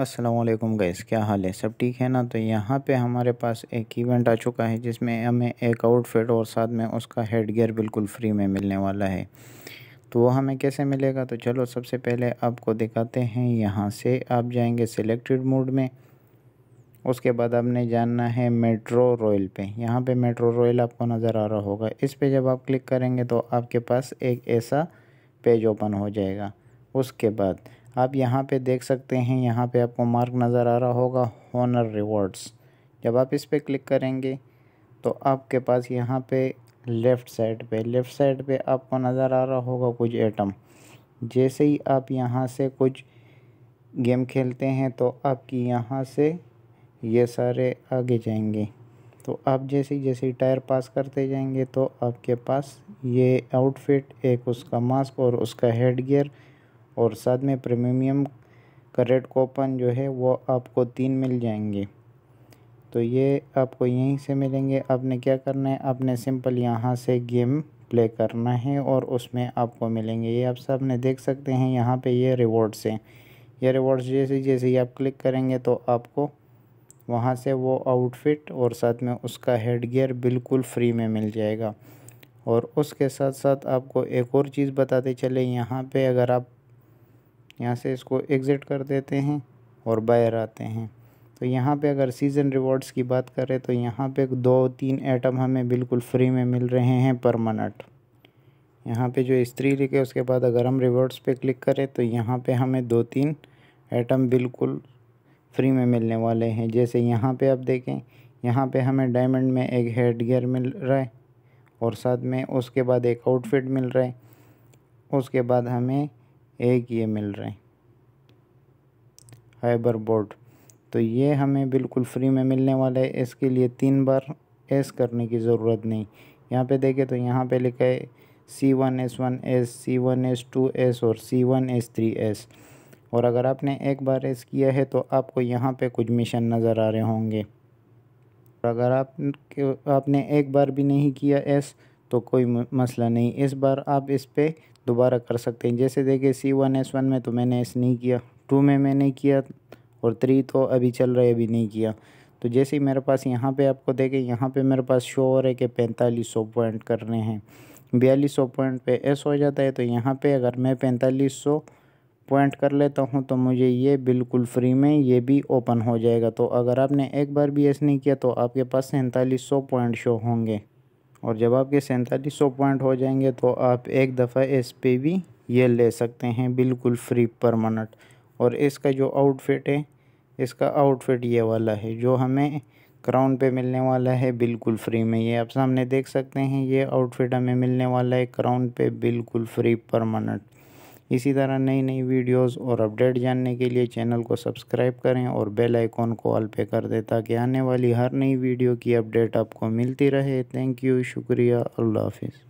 Aslam gas क्या हाल है सब ठीक है ना तो यहाँ पे हमारे पास एक इवेंट आ चुका है जिसमें हमें एक आउटफिट और साथ में उसका हेड गियर बिल्कुल फ्री में मिलने वाला है तो वो हमें कैसे मिलेगा तो चलो सबसे पहले आपको दिखाते हैं यहाँ से आप जाएंगे सिलेक्टेड मोड में उसके बाद आपने जानना है मेट्रो रॉयल पे यहाँ पे मेट्रो रॉयल आपको नज़र आ रहा होगा इस पे जब आप क्लिक करेंगे तो आपके पास एक ऐसा पेज ओपन हो जाएगा उसके बाद आप यहाँ पे देख सकते हैं यहाँ पे आपको मार्क नज़र आ रहा होगा हॉनर रिवॉर्ड्स जब आप इस पर क्लिक करेंगे तो आपके पास यहाँ पे लेफ़्ट साइड पे लेफ़्ट साइड पे आपको नज़र आ रहा होगा कुछ एटम जैसे ही आप यहाँ से कुछ गेम खेलते हैं तो आपकी यहाँ से ये सारे आगे जाएंगे तो आप जैसे जैसे ही टायर पास करते जाएंगे तो आपके पास ये आउटफिट एक उसका मास्क और उसका हेड गियर और साथ में प्रीमियम का रेड जो है वो आपको तीन मिल जाएंगे तो ये आपको यहीं से मिलेंगे आपने क्या करना है आपने सिंपल यहाँ से गेम प्ले करना है और उसमें आपको मिलेंगे ये आप सामने देख सकते हैं यहाँ पे ये रिवॉर्ड्स हैं ये रिवॉर्ड्स जैसे जैसे ही आप क्लिक करेंगे तो आपको वहाँ से वो आउटफिट और साथ में उसका हेड गियर बिल्कुल फ्री में मिल जाएगा और उसके साथ साथ आपको एक और चीज़ बताते चले यहाँ पे अगर आप यहाँ से इसको एग्ज़िट कर देते हैं और बाहर आते हैं तो यहाँ पे अगर सीज़न रिवॉर्ड्स की बात करें तो यहाँ पे दो तीन आइटम हमें बिल्कुल फ्री में मिल रहे हैं परमानेंट यहाँ पे जो स्त्री लिखे उसके बाद अगर हम रिवॉर्ड्स पे क्लिक करें तो यहाँ पे हमें दो तीन आइटम बिल्कुल फ्री में मिलने वाले हैं जैसे यहाँ पे आप देखें यहाँ पे हमें डायमंड में एक हेड गियर मिल रहा है और साथ में उसके बाद एक आउटफिट मिल रहा है उसके बाद हमें एक ये मिल रहे हैं हाइबर बोर्ड तो ये हमें बिल्कुल फ्री में मिलने वाला है इसके लिए तीन बार एस करने की ज़रूरत नहीं यहाँ पे देखें तो यहाँ पे लिखा है C one S one S C one S two S और C one S three S और अगर आपने एक बार एस किया है तो आपको यहाँ पे कुछ मिशन नज़र आ रहे होंगे और अगर आप आपने एक बार भी नहीं किया एस तो कोई मसला नहीं इस बार आप इस पर दोबारा कर सकते हैं जैसे देखिए सी वन एस वन में तो मैंने एस नहीं किया टू में मैंने किया और थ्री तो अभी चल रहा है अभी नहीं किया तो जैसे ही मेरे पास यहाँ पे आपको देखें यहाँ पे मेरे पास शो हो रहा है कि पैंतालीस सौ पॉइंट करने हैं बयालीस सौ पॉइंट पे एस हो जाता है तो यहाँ पे अगर मैं पैंतालीस सौ पॉइंट कर लेता हूँ तो मुझे ये बिल्कुल फ्री में ये भी ओपन हो जाएगा तो अगर आपने एक बार भी एस नहीं किया तो आपके पास सैंतालीस सौ पॉइंट शो होंगे और जब आपके सैंतालीस सौ पॉइंट हो जाएंगे तो आप एक दफ़ा इस पर भी ये ले सकते हैं बिल्कुल फ्री परमानेंट और इसका जो आउटफिट है इसका आउटफिट ये वाला है जो हमें क्राउन पे मिलने वाला है बिल्कुल फ्री में ये आप सामने देख सकते हैं ये आउटफिट हमें मिलने वाला है क्राउन पे बिल्कुल फ्री परमानेंट इसी तरह नई नई वीडियोस और अपडेट जानने के लिए चैनल को सब्सक्राइब करें और बेल आइकॉन को ऑल पे कर दें ताकि आने वाली हर नई वीडियो की अपडेट आपको मिलती रहे थैंक यू शुक्रिया अल्लाह हाफिज़